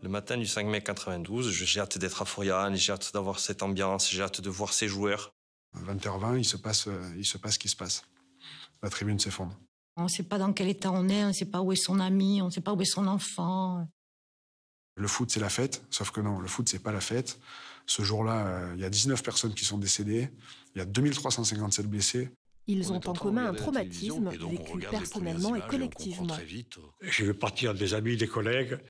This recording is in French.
Le matin du 5 mai 92, j'ai hâte d'être à Fourian, j'ai hâte d'avoir cette ambiance, j'ai hâte de voir ces joueurs. À 20h20, il se passe, euh, il se passe ce qui se passe. La tribune s'effondre. On ne sait pas dans quel état on est, on ne sait pas où est son ami, on ne sait pas où est son enfant. Le foot, c'est la fête, sauf que non, le foot, c'est pas la fête. Ce jour-là, euh, il y a 19 personnes qui sont décédées, il y a 2357 blessés. Ils ont en, commun un traumatisme vécu personnellement et collectivement. Euh, je vais partir des amis, des collègues,